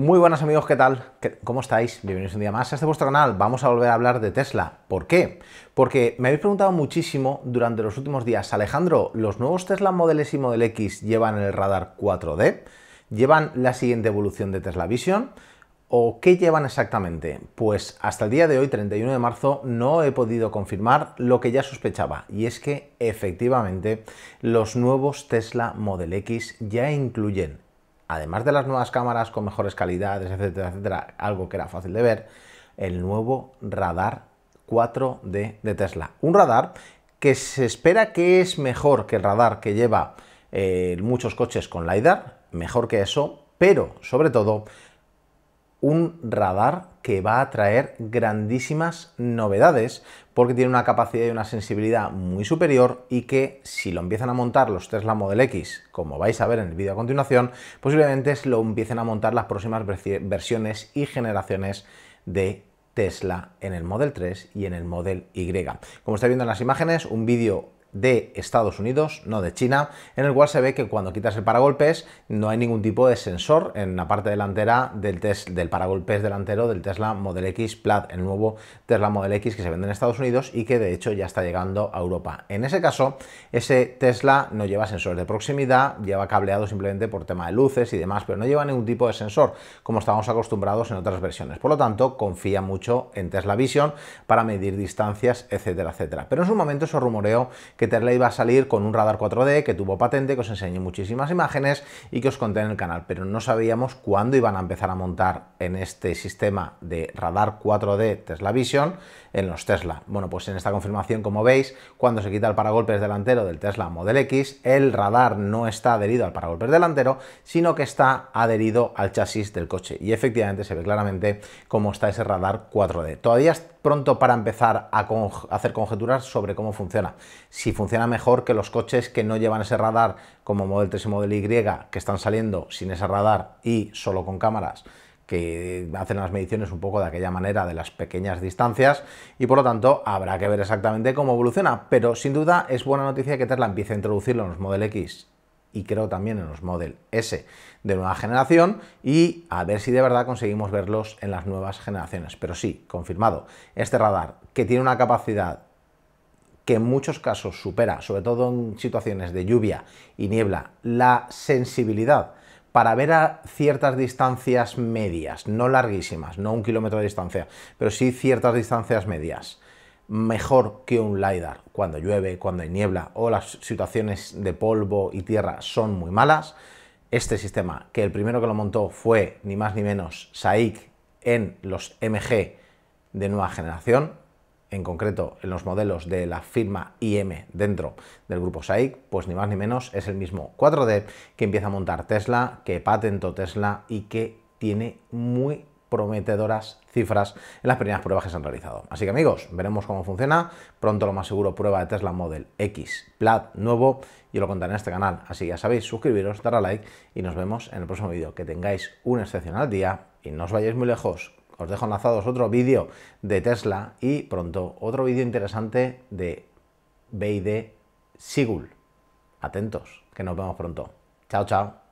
Muy buenas amigos, ¿qué tal? ¿Cómo estáis? Bienvenidos un día más a este vuestro canal. Vamos a volver a hablar de Tesla. ¿Por qué? Porque me habéis preguntado muchísimo durante los últimos días, Alejandro, ¿los nuevos Tesla Model S y Model X llevan el radar 4D? ¿Llevan la siguiente evolución de Tesla Vision? ¿O qué llevan exactamente? Pues hasta el día de hoy, 31 de marzo, no he podido confirmar lo que ya sospechaba, y es que efectivamente los nuevos Tesla Model X ya incluyen además de las nuevas cámaras con mejores calidades, etcétera, etcétera, algo que era fácil de ver, el nuevo radar 4D de Tesla. Un radar que se espera que es mejor que el radar que lleva eh, muchos coches con LiDAR, mejor que eso, pero sobre todo un radar que va a traer grandísimas novedades porque tiene una capacidad y una sensibilidad muy superior y que si lo empiezan a montar los Tesla Model X, como vais a ver en el vídeo a continuación, posiblemente lo empiecen a montar las próximas versiones y generaciones de Tesla en el Model 3 y en el Model Y. Como estáis viendo en las imágenes, un vídeo de Estados Unidos, no de China, en el cual se ve que cuando quitas el paragolpes no hay ningún tipo de sensor en la parte delantera del, del paragolpes delantero del Tesla Model X Plaid, el nuevo Tesla Model X que se vende en Estados Unidos y que de hecho ya está llegando a Europa. En ese caso, ese Tesla no lleva sensores de proximidad, lleva cableado simplemente por tema de luces y demás, pero no lleva ningún tipo de sensor, como estábamos acostumbrados en otras versiones. Por lo tanto, confía mucho en Tesla Vision para medir distancias, etcétera, etcétera. Pero en su momento eso rumoreó que Tesla iba a salir con un radar 4D que tuvo patente, que os enseñé muchísimas imágenes y que os conté en el canal, pero no sabíamos cuándo iban a empezar a montar en este sistema de radar 4D Tesla Vision en los Tesla. Bueno, pues en esta confirmación, como veis, cuando se quita el paragolpes delantero del Tesla Model X, el radar no está adherido al paragolpes delantero, sino que está adherido al chasis del coche. Y efectivamente se ve claramente cómo está ese radar 4D. Todavía es pronto para empezar a hacer conjeturas sobre cómo funciona funciona mejor que los coches que no llevan ese radar, como Model 3 y Model Y, que están saliendo sin ese radar y solo con cámaras que hacen las mediciones un poco de aquella manera de las pequeñas distancias y por lo tanto habrá que ver exactamente cómo evoluciona, pero sin duda es buena noticia que Tesla empiece a introducirlo en los Model X y creo también en los Model S de nueva generación y a ver si de verdad conseguimos verlos en las nuevas generaciones. Pero sí, confirmado, este radar que tiene una capacidad que en muchos casos supera, sobre todo en situaciones de lluvia y niebla, la sensibilidad para ver a ciertas distancias medias, no larguísimas, no un kilómetro de distancia, pero sí ciertas distancias medias, mejor que un LiDAR cuando llueve, cuando hay niebla o las situaciones de polvo y tierra son muy malas. Este sistema, que el primero que lo montó fue ni más ni menos SAIC en los MG de nueva generación, en concreto en los modelos de la firma IM dentro del grupo SAIC, pues ni más ni menos es el mismo 4D que empieza a montar Tesla, que patentó Tesla y que tiene muy prometedoras cifras en las primeras pruebas que se han realizado. Así que amigos, veremos cómo funciona. Pronto lo más seguro prueba de Tesla Model X Plat nuevo y lo contaré en este canal. Así que ya sabéis, suscribiros, dar a like y nos vemos en el próximo vídeo. Que tengáis un excepcional día y no os vayáis muy lejos. Os dejo enlazados otro vídeo de Tesla y pronto otro vídeo interesante de de Sigul. Atentos, que nos vemos pronto. Chao, chao.